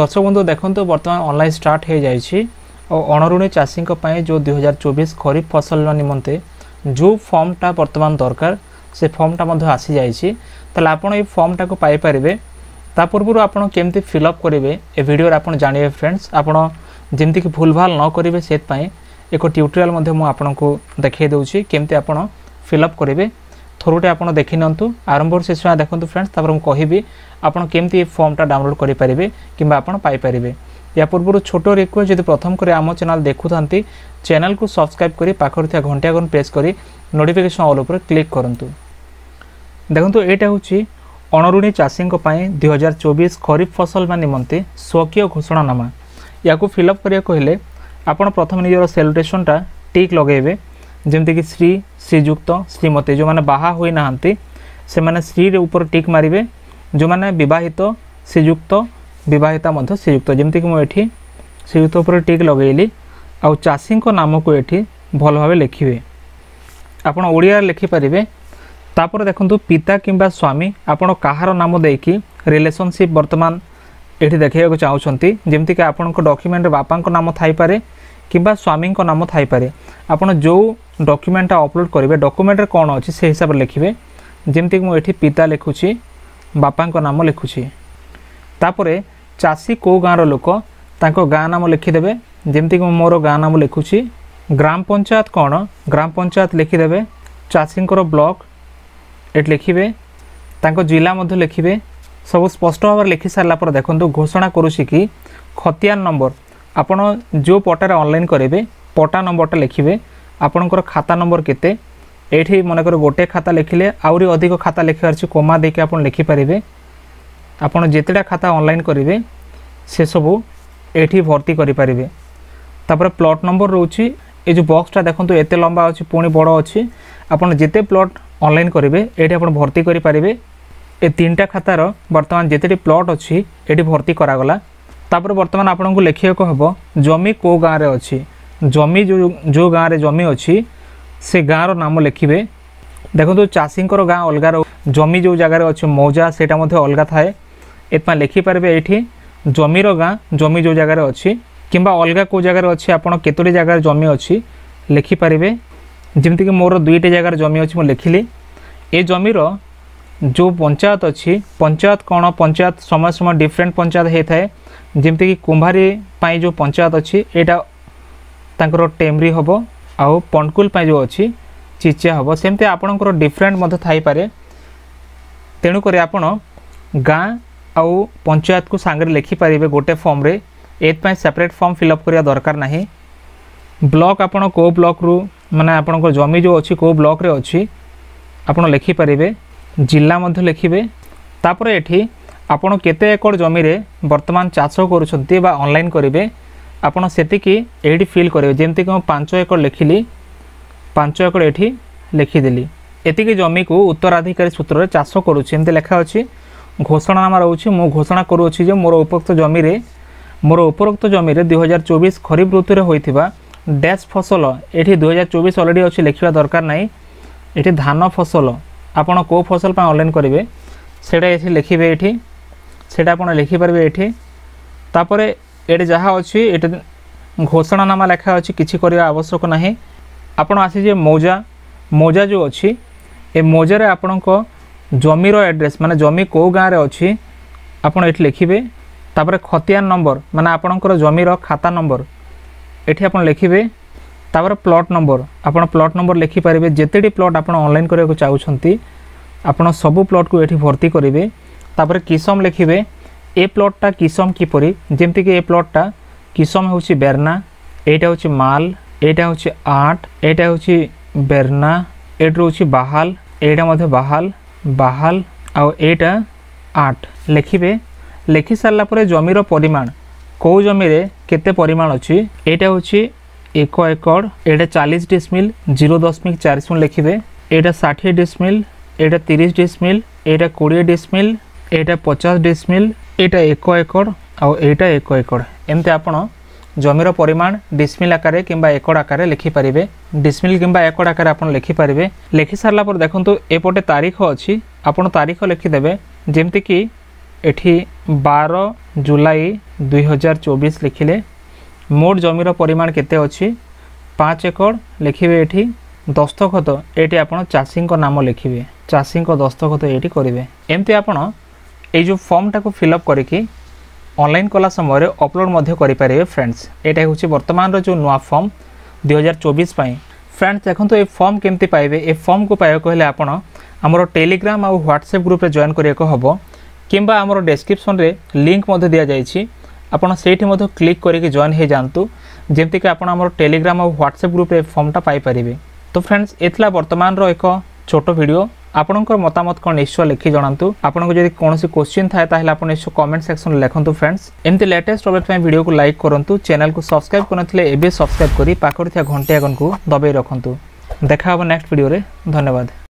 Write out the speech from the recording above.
দর্শক বন্ধু দেখন্তু বর্তমান অনলাইন ষ্টার্ট হয়ে যাইছি ও অণঋণী চাষীঙ্ক পাই যে দুই হাজার চব্বিশ খরিফ ফসল নিমন্তে যে ফর্মটা বর্তমান দরকার সে ফর্মটা মধ্যে আসি যাইছি তাহলে আপনার এই ফর্মটাকে পাইপারে তা পূর্ব আপনার কেমতি ফিল অপ করবে এ ভিডিওর আপনার জাঁবে ফ্রেন্ডস আপনার যেমি ভুলভাল নকরবে সেপাই এক টিউটোরিয়াল মধ্যে মু আপনার দেখাই দেছি কেমতি আপনার ফিল অপ করবে ଥରୁଟେ ଆପଣ ଦେଖିନିଅନ୍ତୁ ଆରମ୍ଭରୁ ଶେଷ ଯାଏଁ ଦେଖନ୍ତୁ ଫ୍ରେଣ୍ଡସ୍ ତାପରେ ମୁଁ କହିବି ଆପଣ କେମିତି ଏ ଫର୍ମଟା ଡାଉନଲୋଡ଼୍ କରିପାରିବେ କିମ୍ବା ଆପଣ ପାଇପାରିବେ ୟା ପୂର୍ବରୁ ଛୋଟ ରିକ୍ୱେଷ୍ଟ ଯଦି ପ୍ରଥମ କରି ଆମ ଚ୍ୟାନେଲ୍ ଦେଖୁଥାନ୍ତି ଚ୍ୟାନେଲ୍କୁ ସବସ୍କ୍ରାଇବ୍ କରି ପାଖରେ ଥିବା ଘଣ୍ଟି ଆଗରୁ ପ୍ରେସ୍ କରି ନୋଟିଫିକେସନ୍ ଅଲ୍ ଉପରେ କ୍ଲିକ୍ କରନ୍ତୁ ଦେଖନ୍ତୁ ଏଇଟା ହେଉଛି ଅଣରୁଣୀ ଚାଷୀଙ୍କ ପାଇଁ ଦୁଇହଜାର ଚବିଶ ଖରିଫ ଫସଲମାନ ନିମନ୍ତେ ସ୍ୱକୀୟ ଘୋଷଣାନାମା ୟାକୁ ଫିଲ୍ଅପ୍ କରିବାକୁ ହେଲେ ଆପଣ ପ୍ରଥମେ ନିଜର ସେଲୁଟେସନ୍ଟା ଟିକ୍ ଲଗାଇବେ ଯେମିତିକି ଶ୍ରୀ ଶ୍ରୀଯୁକ୍ତ ଶ୍ରୀମତୀ ଯେଉଁମାନେ ବାହା ହୋଇନାହାନ୍ତି ସେମାନେ ଶ୍ରୀରେ ଉପରେ ଟିକ୍ ମାରିବେ ଯେଉଁମାନେ ବିବାହିତ ଶ୍ରୀଯୁକ୍ତ ବିବାହିତା ମଧ୍ୟ ଶ୍ରୀଯୁକ୍ତ ଯେମିତିକି ମୁଁ ଏଠି ଶ୍ରୀଯୁକ୍ତ ଉପରେ ଟିକ୍ ଲଗାଇଲି ଆଉ ଚାଷୀଙ୍କ ନାମକୁ ଏଠି ଭଲ ଭାବେ ଲେଖିବେ ଆପଣ ଓଡ଼ିଆରେ ଲେଖିପାରିବେ ତାପରେ ଦେଖନ୍ତୁ ପିତା କିମ୍ବା ସ୍ୱାମୀ ଆପଣ କାହାର ନାମ ଦେଇକି ରିଲେସନସିପ୍ ବର୍ତ୍ତମାନ ଏଠି ଦେଖାଇବାକୁ ଚାହୁଁଛନ୍ତି ଯେମିତିକି ଆପଣଙ୍କ ଡକ୍ୟୁମେଣ୍ଟରେ ବାପାଙ୍କ ନାମ ଥାଇପାରେ কিংবা স্বামীঙ্ক নাম থাইপরে আপনার যেউ ডকুমেন্টটা অপলোড করবে ডকুমেন্টরে কোণ অছে সেই হিসাবে লিখবে যেমি মু এটি পিতা লিখুছি বাপাঙ্ক নাম লিখুছি তাপরে চাষী কেউ গাঁর লোক তাঁর গাঁ নাম লিখিদেবে যেমি মোর গাঁ নাম লিখুছি গ্রাম পঞ্চায়েত কোণ গ্রাম পঞ্চায়েত লিখিদেবে চাষীঙ্কর ব্লক এটি লিখবে ତାଙ୍କ ଜିଲ୍ଲା ମଧ୍ୟ ଲେଖିବେ ସବୁ ସ୍ପଷ୍ଟ ଭାବରେ ଲେଖି ସାରିଲା ପରେ ଦେଖନ୍ତୁ ଘୋଷଣା କରୁଛି କି ଖତିଆନ ନମ୍ବର ଆପଣ ଯେଉଁ ପଟାରେ ଅନଲାଇନ୍ କରିବେ ପଟା ନମ୍ବରଟା ଲେଖିବେ ଆପଣଙ୍କର ଖାତା ନମ୍ବର କେତେ ଏଇଠି ମନେକର ଗୋଟେ ଖାତା ଲେଖିଲେ ଆହୁରି ଅଧିକ ଖାତା ଲେଖିବାର ଅଛି କୋମା ଦେଇକି ଆପଣ ଲେଖିପାରିବେ ଆପଣ ଯେତେଟା ଖାତା ଅନଲାଇନ୍ କରିବେ ସେସବୁ ଏଠି ଭର୍ତ୍ତି କରିପାରିବେ ତାପରେ ପ୍ଲଟ୍ ନମ୍ବର ରହୁଛି ଏ ଯେଉଁ ବକ୍ସଟା ଦେଖନ୍ତୁ ଏତେ ଲମ୍ବା ଅଛି ପୁଣି ବଡ଼ ଅଛି ଆପଣ ଯେତେ ପ୍ଲଟ୍ ଅନଲାଇନ୍ କରିବେ ଏଠି ଆପଣ ଭର୍ତ୍ତି କରିପାରିବେ ଏ ତିନିଟା ଖାତାର ବର୍ତ୍ତମାନ ଯେତେଟି ପ୍ଲଟ୍ ଅଛି ଏଠି ଭର୍ତ୍ତି କରାଗଲା ତାପରେ ବର୍ତ୍ତମାନ ଆପଣଙ୍କୁ ଲେଖିବାକୁ ହେବ ଜମି କେଉଁ ଗାଁରେ ଅଛି ଜମି ଯେଉଁ ଯେଉଁ ଗାଁରେ ଜମି ଅଛି ସେ ଗାଁର ନାମ ଲେଖିବେ ଦେଖନ୍ତୁ ଚାଷୀଙ୍କର ଗାଁ ଅଲଗା ଜମି ଯେଉଁ ଜାଗାରେ ଅଛି ମୌଜା ସେଇଟା ମଧ୍ୟ ଅଲଗା ଥାଏ ଏଥିପାଇଁ ଲେଖିପାରିବେ ଏଇଠି ଜମିର ଗାଁ ଜମି ଯେଉଁ ଜାଗାରେ ଅଛି କିମ୍ବା ଅଲଗା କେଉଁ ଜାଗାରେ ଅଛି ଆପଣ କେତୋଟି ଜାଗାରେ ଜମି ଅଛି ଲେଖିପାରିବେ ଯେମିତିକି ମୋର ଦୁଇଟି ଜାଗାରେ ଜମି ଅଛି ମୁଁ ଲେଖିଲି ଏ ଜମିର जो ପଞ୍ଚାୟତ ଅଛି ପଞ୍ଚାୟତ କ'ଣ ପଞ୍ଚାୟତ ସମୟ ସମୟ ଡିଫରେଣ୍ଟ ପଞ୍ଚାୟତ ହେଇଥାଏ ଯେମିତିକି କୁମ୍ଭାରୀ ପାଇଁ ଯେଉଁ ପଞ୍ଚାୟତ ଅଛି ଏଇଟା ତାଙ୍କର ଟେମ୍ରି ହେବ ଆଉ ପଣ୍ଡକୁଲ ପାଇଁ ଯେଉଁ ଅଛି ଚିଚା ହେବ ସେମିତି ଆପଣଙ୍କର ଡିଫରେଣ୍ଟ ମଧ୍ୟ ଥାଇପାରେ ତେଣୁକରି ଆପଣ ଗାଁ ଆଉ ପଞ୍ଚାୟତକୁ ସାଙ୍ଗରେ ଲେଖିପାରିବେ ଗୋଟେ ଫର୍ମରେ ଏଥିପାଇଁ ସେପାରେଟ୍ ଫର୍ମ ଫିଲ୍ଅପ୍ କରିବା ଦରକାର ନାହିଁ ବ୍ଲକ୍ ଆପଣ କେଉଁ ବ୍ଲକ୍ରୁ ମାନେ ଆପଣଙ୍କ ଜମି ଯେଉଁ ଅଛି କେଉଁ ବ୍ଲକ୍ରେ ଅଛି ଆପଣ ଲେଖିପାରିବେ ଜିଲ୍ଲା ମଧ୍ୟ ଲେଖିବେ ତାପରେ ଏଠି ଆପଣ କେତେ ଏକର ଜମିରେ ବର୍ତ୍ତମାନ ଚାଷ କରୁଛନ୍ତି ବା ଅନଲାଇନ୍ କରିବେ ଆପଣ ସେତିକି ଏଇଠି ଫିଲ୍ କରିବେ ଯେମିତିକି ମୁଁ ପାଞ୍ଚ ଏକର ଲେଖିଲି ପାଞ୍ଚ ଏକର ଏଠି ଲେଖିଦେଲି ଏତିକି ଜମିକୁ ଉତ୍ତରାଧିକାରୀ ସୂତ୍ରରେ ଚାଷ କରୁଛି ଏମିତି ଲେଖା ଅଛି ଘୋଷଣାନାମା ରହୁଛି ମୁଁ ଘୋଷଣା କରୁଅଛି ଯେ ମୋର ଉପରୋକ୍ତ ଜମିରେ ମୋର ଉପରୋକ୍ତ ଜମିରେ ଦୁଇହଜାର ଚବିଶ ଖରିଫ ଋତୁରେ ହୋଇଥିବା ଡ୍ୟାସ୍ ଫସଲ ଏଠି ଦୁଇହଜାର ଚବିଶ ଅଲରେଡ଼ି ଅଛି ଲେଖିବା ଦରକାର ନାହିଁ ଏଠି ଧାନ ଫସଲ ଆପଣ କେଉଁ ଫସଲ ପାଇଁ ଅନଲାଇନ୍ କରିବେ ସେଇଟା ଏଠି ଲେଖିବେ ଏଠି ସେଇଟା ଆପଣ ଲେଖିପାରିବେ ଏଠି ତାପରେ ଏଠି ଯାହା ଅଛି ଏଠି ଘୋଷଣାନାମା ଲେଖା ଅଛି କିଛି କରିବା ଆବଶ୍ୟକ ନାହିଁ ଆପଣ ଆସିଯିବେ ମୌଜା ମୌଜା ଯେଉଁ ଅଛି ଏ ମୌଜାରେ ଆପଣଙ୍କ ଜମିର ଆଡ୍ରେସ୍ ମାନେ ଜମି କେଉଁ ଗାଁରେ ଅଛି ଆପଣ ଏଠି ଲେଖିବେ ତାପରେ ଖତିଆନ ନମ୍ବର ମାନେ ଆପଣଙ୍କର ଜମିର ଖାତା ନମ୍ବର ଏଠି ଆପଣ ଲେଖିବେ ତାପରେ ପ୍ଲଟ୍ ନମ୍ବର ଆପଣ ପ୍ଲଟ୍ ନମ୍ବର ଲେଖିପାରିବେ ଯେତେଟି ପ୍ଲଟ୍ ଆପଣ ଅନଲାଇନ୍ କରିବାକୁ ଚାହୁଁଛନ୍ତି ଆପଣ ସବୁ ପ୍ଲଟ୍କୁ ଏଠି ଭର୍ତ୍ତି କରିବେ ତାପରେ କିସମ ଲେଖିବେ ଏ ପ୍ଲଟ୍ଟା କିସମ କିପରି ଯେମିତିକି ଏ ପ୍ଲଟ୍ଟା କିସମ ହେଉଛି ବେର୍ନା ଏଇଟା ହେଉଛି ମାଲ ଏଇଟା ହେଉଛି ଆଠ ଏଇଟା ହେଉଛି ବେର୍ନା ଏଇଟା ହେଉଛି ବାହାଲ ଏଇଟା ମଧ୍ୟ ବାହାଲ ବାହାଲ ଆଉ ଏଇଟା ଆଠ ଲେଖିବେ ଲେଖି ସାରିଲା ପରେ ଜମିର ପରିମାଣ କେଉଁ ଜମିରେ କେତେ ପରିମାଣ ଅଛି ଏଇଟା ହେଉଛି ଏକ ଏକର ଏଇଟା ଚାଳିଶ ଡିସମିଲ୍ ଜିରୋ ଦଶମିକ ଚାଳିଶ ମିଲ୍ ଲେଖିବେ ଏଇଟା ଷାଠିଏ ଡିସମିଲ୍ ଏଇଟା ତିରିଶ ଡିସମିଲ୍ ଏଇଟା କୋଡ଼ିଏ ଡିସମିଲ୍ ଏଇଟା ପଚାଶ ଡିସମିଲ୍ ଏଇଟା ଏକ ଏକର ଆଉ ଏଇଟା ଏକ ଏକର ଏମିତି ଆପଣ জমির পরিমাণ ডিসমিল আকারে কিংবা একর আকারে লিখিপারে ডিসমিল কিংবা একর আকারে আপনার লিখিপারে লেখি সারা পরে দেখুন এপটে তারিখ অছি আপনার তারিখ লিখিদেবে যেমিকি এটি বার জুলাই দুই হাজার চব্বিশ লিখিলে মোট জমির পরিমাণ কেতে অছি পাঁচ একর লিখবে এটি দস্তখত এটি আপনার চাষীঙ্ নাম লিখবে চাষীঙ্ দস্তখত এটি করবে এমতি আপনার এই যে ফর্মটা ফিল আপ করি অনলাইন কলা সময় অপলোড করে পারে ফ্রেন্ডস এটা হচ্ছে বর্তমানের যে নয় ফর্ম দুই হাজার চবিশ ফ্রেন্ডস দেখুন এই ফর্ম কেমতি পাইবে এই ফর্ম কু পাইବାକୁ হলে আপনার আমার টেলিগ্রাম আ হোয়াটসঅ্যাপ গ্রুপে জয়েন করা হব কিংবা আমার ডেসক্রিপশনরে লিঙ্ক মধ্যে দিয়া যাইছি ଆପଣ ସେଇଠି ମଧ୍ୟ କ୍ଲିକ୍ କରିକି ଜଏନ୍ ହୋଇଯାଆନ୍ତୁ ଯେମିତିକି ଆପଣ ଆମର ଟେଲିଗ୍ରାମ ଆଉ ହ୍ୱାଟ୍ସଆପ୍ ଗ୍ରୁପ୍ରେ ଫର୍ମଟା ପାଇପାରିବେ ତ ଫ୍ରେଣ୍ଡସ୍ ଏ ଥିଲା ବର୍ତ୍ତମାନର ଏକ ଛୋଟ ଭିଡ଼ିଓ ଆପଣଙ୍କର ମତାମତ କ'ଣ ନିଶ୍ଚୟ ଲେଖି ଜଣାନ୍ତୁ ଆପଣଙ୍କୁ ଯଦି କୌଣସି କୋଶ୍ଚିନ୍ ଥାଏ ତାହେଲେ ଆପଣ ନିଶ୍ଚୟ କମେଣ୍ଟ ସେକ୍ସନରେ ଲେଖନ୍ତୁ ଫ୍ରେଣ୍ଡସ୍ ଏମିତି ଲେଟେଷ୍ଟ ଅପଡେଟ୍ ପାଇଁ ଭିଡ଼ିଓକୁ ଲାଇକ୍ କରନ୍ତୁ ଚ୍ୟାନେଲକୁ ସବସ୍କ୍ରାଇବ୍ କରିନଥିଲେ ଏବେ ସବସ୍କ୍ରାଇବ୍ କରି ପାଖରେ ଥିବା ଘଣ୍ଟି ଆଗନକୁ ଦବାଇ ରଖନ୍ତୁ ଦେଖା ହେବ ନେକ୍ସଟ ଭିଡ଼ିଓରେ ଧନ୍ୟବାଦ